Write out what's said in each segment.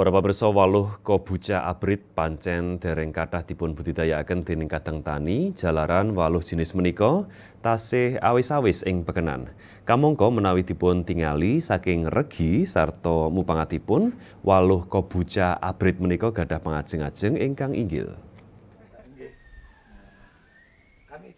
Para pemirsa waluh kobuca abrit pancen dereng kathah dipun budidayakaken dening kadang tani jalaran waluh jenis menika tasih awis-awis ing pekenan. Kamangka menawi dipun tingali saking regi sarta mupangatipun waluh kobuca abrit menika gadah pangajeng-ajeng ingkang inggil. Ya.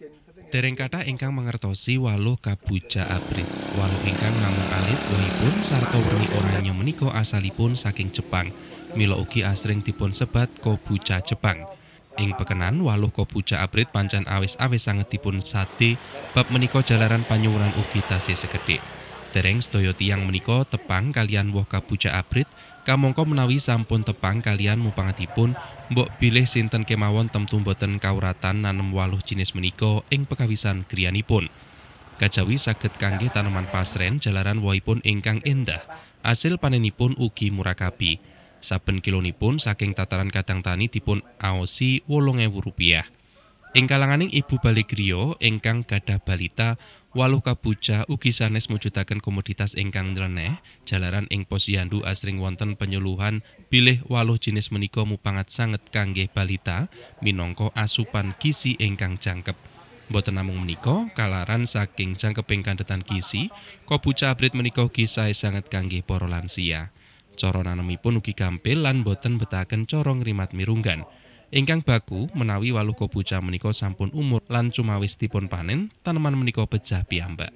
Dereng kata ingkang mangertosi waluh kabuja abrit. Waluh ingkang namung alit wohipun sarto werni oranye menika asalipun saking Jepang. Milo ugi asring dipun sebat kobuja Jepang. Ing pekenan waluh kobuja abrit pancen awis-awis sangat dipun sate bab menikah jalaran panyuwuran ugi tasih sekedhik. Terengs sedaya tiang menika tepang kalian woh kapuja abrit kamangka menawi sampun tepang kalian mupangatipun mbok bilih sinten kemawon temtu boten kawratan nanem waluh jenis menika ing pekawisan griyanipun. Kajawi saged kangge tanaman pasren jalaran wohipun ingkang endah. Asil panenipun ugi murakabi. Saben kilonipun saking tataran kadang tani dipun aosi wolong ewu rupiah. Ing kalanganing ibu balik rio, ingkang gadah balita Waluh kabuca ugi sanes mujudaken komoditas ingkang nyeleneh, jalaran ing posyandu asring wonten penyuluhan bilih waluh jenis menika mupangat sanget kangge balita minangka asupan gizi ingkang jangkep. Boten namung menika kalaran saking jangkeping kandhetan gizi, kobuca abrit menika ugi sae sanget kangge para lansia. Cara nanemipun ugi gampil lan boten betaken corong rimat mirunggan. Ingkang baku menawi waluh kobucha menika sampun umur lan cumawis dipun panen, tanaman menika pecah piyambak.